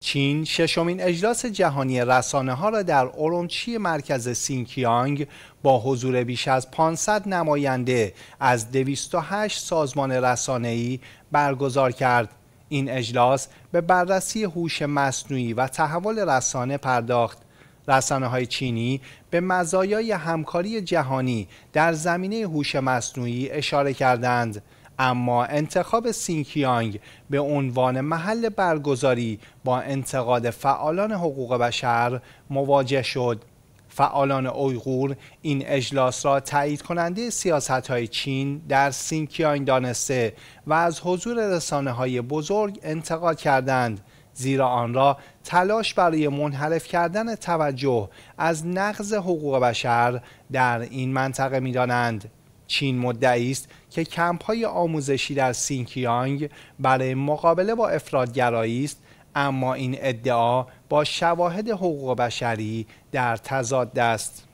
چین ششمین اجلاس جهانی رسانه ها را در اورومچی مرکز سینکیانگ با حضور بیش از 500 نماینده از 208 سازمان ای برگزار کرد. این اجلاس به بررسی هوش مصنوعی و تحول رسانه پرداخت. رسانه های چینی به مزایای همکاری جهانی در زمینه هوش مصنوعی اشاره کردند. اما انتخاب سینکیانگ به عنوان محل برگزاری با انتقاد فعالان حقوق بشر مواجه شد فعالان اویغور این اجلاس را تایید کننده سیاست های چین در سینکیانگ دانسته و از حضور رسانه های بزرگ انتقاد کردند زیرا آن را تلاش برای منحرف کردن توجه از نقض حقوق بشر در این منطقه می دانند. چین مدعی است که کمپ های آموزشی در سینکیانگ برای مقابله با افرادگرایی است اما این ادعا با شواهد حقوق بشری در تضاد است